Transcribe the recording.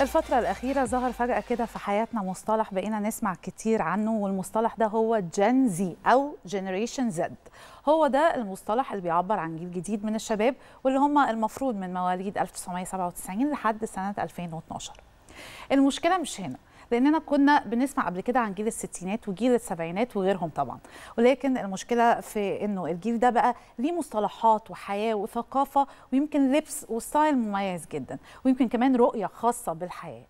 الفترة الأخيرة ظهر فجأة كده في حياتنا مصطلح بقينا نسمع كتير عنه والمصطلح ده هو جين زي أو جينيريشن زد هو ده المصطلح اللي بيعبر عن جيل جديد من الشباب واللي هم المفروض من مواليد 1997 لحد سنة 2012 المشكلة مش هنا لاننا كنا بنسمع قبل كده عن جيل الستينات وجيل السبعينات وغيرهم طبعا ولكن المشكله في انه الجيل ده بقى ليه مصطلحات وحياه وثقافه ويمكن لبس وستايل مميز جدا ويمكن كمان رؤيه خاصه بالحياه